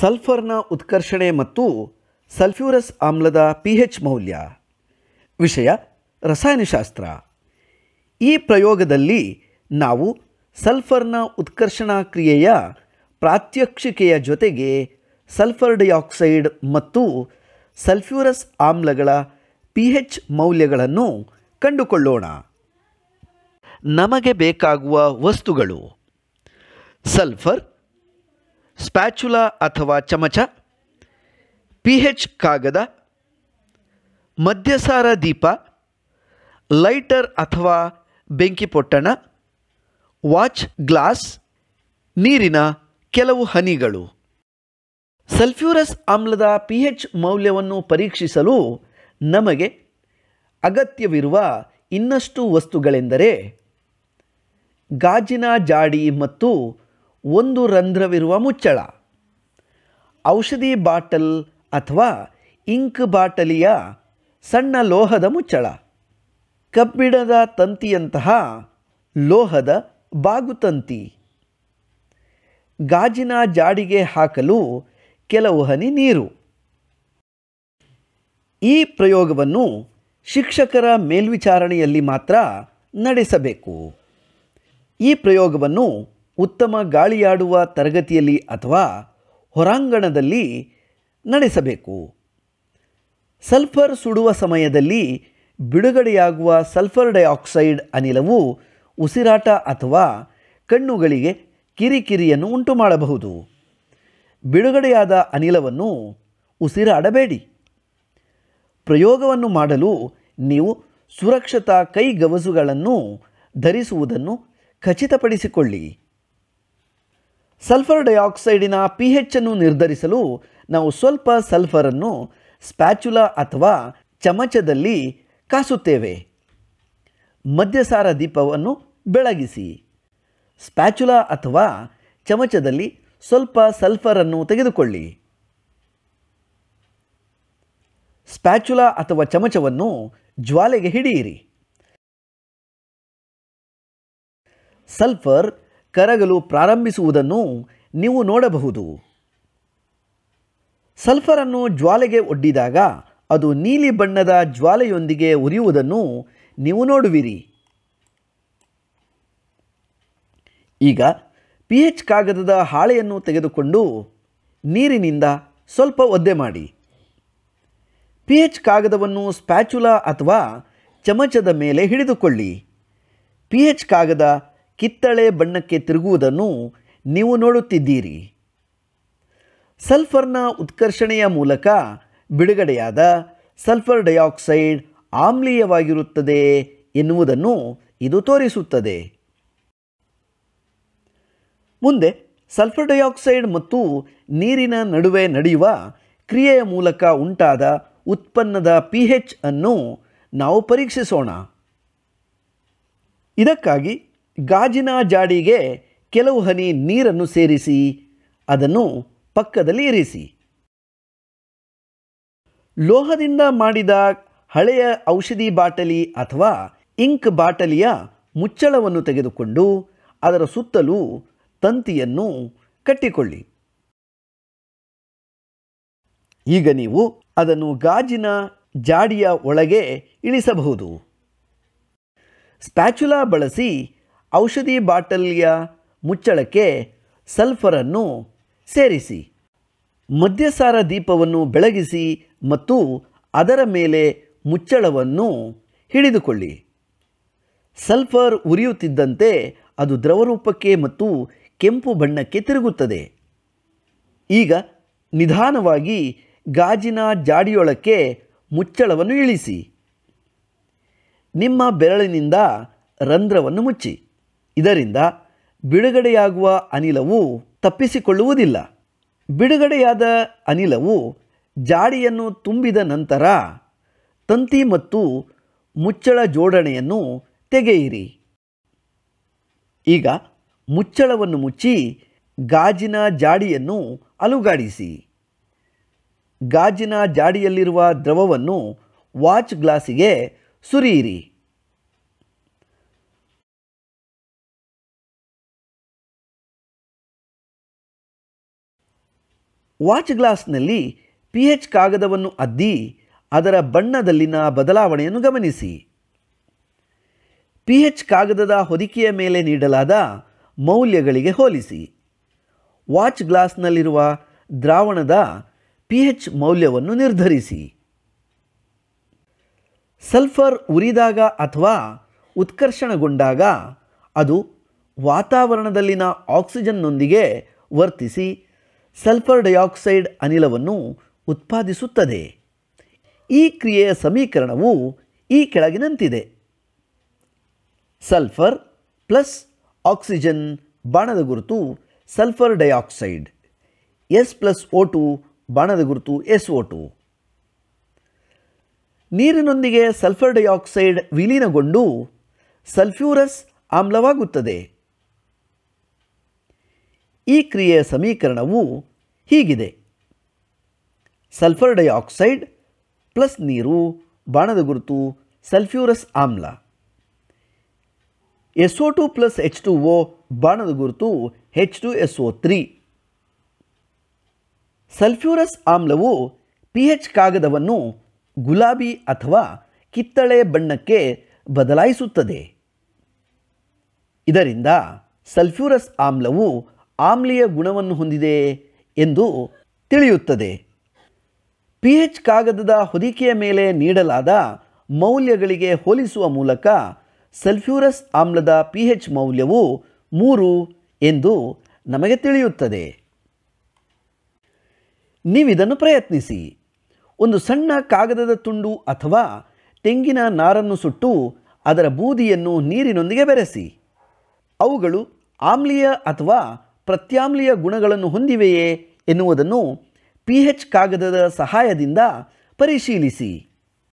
ಸಲ್ಫರ್ನ ಉತ್ಕರ್ಷಣೆ ಮತ್ತು ಸಲ್ಫ್ಯೂರಸ್ ಆಮ್ಲದ P H ಮೌಲ್ಯ ವಿಷಯ ರಸಾಯನಶಾಸ್ತ್ರ ಈ ಪ್ರಯೋಗದಲ್ಲಿ ನಾವು ಸಲ್ಫರ್ನ ಉತ್ಕರ್ಷಣಾ ಕ್ರಿಯೆಯ ಪ್ರಾತ್ಯಕ್ಷಿಕೆಯ ಜೊತೆಗೆ ಸಲ್ಫರ್ ಡೈಆಕ್ಸೈಡ್ ಮತ್ತು ಸಲ್ಫ್ಯೂರಸ್ ಆಮ್ಲಗಳ ಪಿ ಹೆಚ್ ಮೌಲ್ಯಗಳನ್ನು ಕಂಡುಕೊಳ್ಳೋಣ ನಮಗೆ ಬೇಕಾಗುವ ವಸ್ತುಗಳು ಸಲ್ಫರ್ ಸ್ಪ್ಯಾಚುಲಾ ಅಥವಾ ಚಮಚ ಪಿ ಹೆಚ್ ಕಾಗದ ಮದ್ಯಸಾರ ದೀಪ ಲೈಟರ್ ಅಥವಾ ಬೆಂಕಿ ಪೊಟ್ಟಣ ವಾಚ್ ಗ್ಲಾಸ್ ನೀರಿನ ಕೆಲವು ಹನಿಗಳು ಸಲ್ಫ್ಯೂರಸ್ ಆಮ್ಲದ ಪಿ ಹೆಚ್ ಮೌಲ್ಯವನ್ನು ಪರೀಕ್ಷಿಸಲು ನಮಗೆ ಅಗತ್ಯವಿರುವ ಇನ್ನಷ್ಟು ವಸ್ತುಗಳೆಂದರೆ ಗಾಜಿನ ಜಾಡಿ ಮತ್ತು ಒಂದು ರಂಧ್ರವಿರುವ ಮುಚ್ಚಳ ಔಷಧಿ ಬಾಟಲ್ ಅಥವಾ ಇಂಕ್ ಬಾಟಲಿಯ ಸಣ್ಣ ಲೋಹದ ಮುಚ್ಚಳ ಕಬ್ಬಿಣದ ತಂತಿಯಂತಹ ಲೋಹದ ಬಾಗುತಂತಿ ಗಾಜಿನ ಜಾಡಿಗೆ ಹಾಕಲು ಕೆಲವು ಹನಿ ನೀರು ಈ ಪ್ರಯೋಗವನ್ನು ಶಿಕ್ಷಕರ ಮೇಲ್ವಿಚಾರಣೆಯಲ್ಲಿ ಮಾತ್ರ ನಡೆಸಬೇಕು ಈ ಪ್ರಯೋಗವನ್ನು ಉತ್ತಮ ಗಾಳಿಯಾಡುವ ತರಗತಿಯಲ್ಲಿ ಅಥವಾ ಹೊರಾಂಗಣದಲ್ಲಿ ನಡೆಸಬೇಕು ಸಲ್ಫರ್ ಸುಡುವ ಸಮಯದಲ್ಲಿ ಬಿಡುಗಡೆಯಾಗುವ ಸಲ್ಫರ್ ಡೈಆಕ್ಸೈಡ್ ಅನಿಲವು ಉಸಿರಾಟ ಅಥವಾ ಕಣ್ಣುಗಳಿಗೆ ಕಿರಿಕಿರಿಯನ್ನು ಉಂಟು ಮಾಡಬಹುದು ಬಿಡುಗಡೆಯಾದ ಅನಿಲವನ್ನು ಉಸಿರಾಡಬೇಡಿ ಪ್ರಯೋಗವನ್ನು ಮಾಡಲು ನೀವು ಸುರಕ್ಷತಾ ಕೈಗವಸುಗಳನ್ನು ಧರಿಸುವುದನ್ನು ಖಚಿತಪಡಿಸಿಕೊಳ್ಳಿ ಸಲ್ಫರ್ ಡೈಆಕ್ಸೈಡಿನ ಪಿ ಹೆಚ್ ಅನ್ನು ನಿರ್ಧರಿಸಲು ನಾವು ಸ್ವಲ್ಪ ಸಲ್ಫರನ್ನು ಸ್ಪ್ಯಾಚುಲಾ ಅಥವಾ ಚಮಚದಲ್ಲಿ ಕಾಸುತ್ತೇವೆ ಮದ್ಯಸಾರ ದೀಪವನ್ನು ಬೆಳಗಿಸಿ ಸ್ಪ್ಯಾಚುಲಾ ಅಥವಾ ಚಮಚದಲ್ಲಿ ಸ್ವಲ್ಪ ಸಲ್ಫರನ್ನು ತೆಗೆದುಕೊಳ್ಳಿ ಸ್ಪ್ಯಾಚುಲಾ ಅಥವಾ ಚಮಚವನ್ನು ಜ್ವಾಲೆಗೆ ಹಿಡಿಯಿರಿ ಸಲ್ಫರ್ ಕರಗಲು ಪ್ರಾರಂಭಿಸುವುದನ್ನು ನೀವು ನೋಡಬಹುದು ಸಲ್ಫರನ್ನು ಜ್ವಾಲೆಗೆ ಒಡ್ಡಿದಾಗ ಅದು ನೀಲಿ ಬಣ್ಣದ ಜ್ವಾಲೆಯೊಂದಿಗೆ ಉರಿಯುವುದನ್ನು ನೀವು ನೋಡುವಿರಿ ಈಗ ಪಿ ಎಚ್ ಕಾಗದದ ಹಾಳೆಯನ್ನು ತೆಗೆದುಕೊಂಡು ನೀರಿನಿಂದ ಸ್ವಲ್ಪ ಒದ್ದೆ ಮಾಡಿ ಪಿ ಎಚ್ ಕಾಗದವನ್ನು ಸ್ಪ್ಯಾಚುಲಾ ಅಥವಾ ಚಮಚದ ಮೇಲೆ ಹಿಡಿದುಕೊಳ್ಳಿ ಪಿ ಎಚ್ ಕಾಗದ ಕಿತ್ತಳೆ ಬಣ್ಣಕ್ಕೆ ತಿರುಗುವುದನ್ನು ನೀವು ನೋಡುತ್ತಿದ್ದೀರಿ ಸಲ್ಫರ್ನ ಉತ್ಕರ್ಷಣೆಯ ಮೂಲಕ ಬಿಡುಗಡೆಯಾದ ಸಲ್ಫರ್ ಡೈಆಕ್ಸೈಡ್ ಆಮ್ಲೀಯವಾಗಿರುತ್ತದೆ ಎನ್ನುವುದನ್ನು ಇದು ತೋರಿಸುತ್ತದೆ ಮುಂದೆ ಸಲ್ಫರ್ ಡೈಆಕ್ಸೈಡ್ ಮತ್ತು ನೀರಿನ ನಡುವೆ ನಡೆಯುವ ಕ್ರಿಯೆಯ ಮೂಲಕ ಉಂಟಾದ ಉತ್ಪನ್ನದ ಪಿ ಅನ್ನು ನಾವು ಪರೀಕ್ಷಿಸೋಣ ಇದಕ್ಕಾಗಿ ಗಾಜಿನ ಜಾಡಿಗೆ ಕೆಲವು ಹನಿ ನೀರನ್ನು ಸೇರಿಸಿ ಅದನ್ನು ಪಕ್ಕದಲ್ಲಿ ಇರಿಸಿ ಲೋಹದಿಂದ ಮಾಡಿದ ಹಳೆಯ ಔಷಧಿ ಬಾಟಲಿ ಅಥವಾ ಇಂಕ್ ಬಾಟಲಿಯ ಮುಚ್ಚಳವನ್ನು ತೆಗೆದುಕೊಂಡು ಅದರ ಸುತ್ತಲೂ ತಂತಿಯನ್ನು ಕಟ್ಟಿಕೊಳ್ಳಿ ಈಗ ನೀವು ಅದನ್ನು ಗಾಜಿನ ಜಾಡಿಯ ಒಳಗೆ ಇಳಿಸಬಹುದು ಸ್ಪ್ಯಾಚುಲಾ ಬಳಸಿ ಔಷಧಿ ಬಾಟಲಿಯ ಮುಚ್ಚಳಕ್ಕೆ ಸಲ್ಫರನ್ನು ಸೇರಿಸಿ ಮದ್ಯಸಾರ ದೀಪವನ್ನು ಬೆಳಗಿಸಿ ಮತ್ತು ಅದರ ಮೇಲೆ ಮುಚ್ಚಳವನ್ನು ಹಿಡಿದುಕೊಳ್ಳಿ ಸಲ್ಫರ್ ಉರಿಯುತ್ತಿದ್ದಂತೆ ಅದು ದ್ರವರೂಪಕ್ಕೆ ಮತ್ತು ಕೆಂಪು ಬಣ್ಣಕ್ಕೆ ತಿರುಗುತ್ತದೆ ಈಗ ನಿಧಾನವಾಗಿ ಗಾಜಿನ ಜಾಡಿಯೊಳಕ್ಕೆ ಮುಚ್ಚಳವನ್ನು ಇಳಿಸಿ ನಿಮ್ಮ ಬೆರಳಿನಿಂದ ರಂಧ್ರವನ್ನು ಮುಚ್ಚಿ ಇದರಿಂದ ಬಿಡುಗಡೆಯಾಗುವ ಅನಿಲವು ತಪ್ಪಿಸಿಕೊಳ್ಳುವುದಿಲ್ಲ ಬಿಡುಗಡೆಯಾದ ಅನಿಲವು ಜಾಡಿಯನ್ನು ತುಂಬಿದ ನಂತರ ತಂತಿ ಮತ್ತು ಮುಚ್ಚಳ ಜೋಡಣೆಯನ್ನು ತೆಗೆಯಿರಿ ಈಗ ಮುಚ್ಚಳವನ್ನು ಮುಚ್ಚಿ ಗಾಜಿನ ಜಾಡಿಯನ್ನು ಅಲುಗಾಡಿಸಿ ಗಾಜಿನ ಜಾಡಿಯಲ್ಲಿರುವ ದ್ರವವನ್ನು ವಾಚ್ ಗ್ಲಾಸಿಗೆ ಸುರಿಯಿರಿ ವಾಚ್ ಗ್ಲಾಸ್ನಲ್ಲಿ ಪಿ ಎಚ್ ಕಾಗದವನ್ನು ಅದ್ದಿ ಅದರ ಬಣ್ಣದಲ್ಲಿನ ಬದಲಾವಣೆಯನ್ನು ಗಮನಿಸಿ ಪಿ ಎಚ್ ಕಾಗದದ ಹೊದಿಕೆಯ ಮೇಲೆ ನೀಡಲಾದ ಮೌಲ್ಯಗಳಿಗೆ ಹೋಲಿಸಿ ವಾಚ್ ಗ್ಲಾಸ್ನಲ್ಲಿರುವ ದ್ರಾವಣದ ಪಿ ಎಚ್ ಮೌಲ್ಯವನ್ನು ನಿರ್ಧರಿಸಿ ಸಲ್ಫರ್ ಉರಿದಾಗ ಅಥವಾ ಉತ್ಕರ್ಷಣಗೊಂಡಾಗ ಅದು ವಾತಾವರಣದಲ್ಲಿನ ಆಕ್ಸಿಜನ್ನೊಂದಿಗೆ ವರ್ತಿಸಿ ಸಲ್ಫರ್ ಡೈಆಕ್ಸೈಡ್ ಅನಿಲವನ್ನು ಉತ್ಪಾದಿಸುತ್ತದೆ ಈ ಕ್ರಿಯೆಯ ಸಮೀಕರಣವು ಈ ಕೆಳಗಿನಂತಿದೆ ಸಲ್ಫರ್ ಪ್ಲಸ್ ಆಕ್ಸಿಜನ್ ಬಾಣದ ಗುರುತು sulphur dioxide S plus O two ಬಾಣದ ಗುರುತು ಎಸ್ ಓ ಟು ನೀರಿನೊಂದಿಗೆ ಸಲ್ಫರ್ ಡೈಆಕ್ಸೈಡ್ ವಿಲೀನಗೊಂಡು ಸಲ್ಫ್ಯೂರಸ್ ಆಮ್ಲವಾಗುತ್ತದೆ ಈ ಕ್ರಿಯೆಯ ಸಮೀಕರಣವು ಹೀಗಿದೆ ಸಲ್ಫರ್ ಡೈಆಕ್ಸೈಡ್ ಪ್ಲಸ್ ನೀರು ಬಾಣದ ಗುರುತು ಸಲ್ಫ್ಯೂರಸ್ ಆಮ್ಲ S O two plus H two O ಬಾಣದ ಗುರುತು H two S O three sulphurous ಆಮ್ಲವು ಪಿ ಎಚ್ ಕಾಗದವನ್ನು ಗುಲಾಬಿ ಅಥವಾ ಕಿತ್ತಳೆ ಬಣ್ಣಕ್ಕೆ ಬದಲಾಯಿಸುತ್ತದೆ ಇದರಿಂದ ಸಲ್ಫ್ಯೂರಸ್ ಆಮ್ಲವು ಆಮ್ಲೀಯ ಗುಣವನ್ನು ಹೊಂದಿದೆ ಎಂದು ತಿಳಿಯುತ್ತದೆ ಪಿ ಎಚ್ ಕಾಗದದ ಹೊದಿಕೆಯ ಮೇಲೆ ನೀಡಲಾದ ಮೌಲ್ಯಗಳಿಗೆ ಹೋಲಿಸುವ ಮೂಲಕ ಸಲ್ಫ್ಯೂರಸ್ ಆಮ್ಲದ ಪಿ ಎಚ್ ಮೌಲ್ಯವು ಮೂರು ಎಂದು ನಮಗೆ ತಿಳಿಯುತ್ತದೆ ನೀವಿದನ್ನು ಪ್ರಯತ್ನಿಸಿ ಒಂದು ಸಣ್ಣ ಕಾಗದದ ತುಂಡು ಅಥವಾ ತೆಂಗಿನ ನಾರನ್ನು ಸುಟ್ಟು ಅದರ ಬೂದಿಯನ್ನು ನೀರಿನೊಂದಿಗೆ ಬೆರೆಸಿ ಅವುಗಳು ಆಮ್ಲೀಯ ಅಥವಾ ಪ್ರತ್ಯಾಮ್ಲೀಯ ಗುಣಗಳನ್ನು ಹೊಂದಿವೆಯೇ ಎನ್ನುವುದನ್ನು ಪಿ ಹೆಚ್ ಕಾಗದದ ಸಹಾಯದಿಂದ ಪರಿಶೀಲಿಸಿ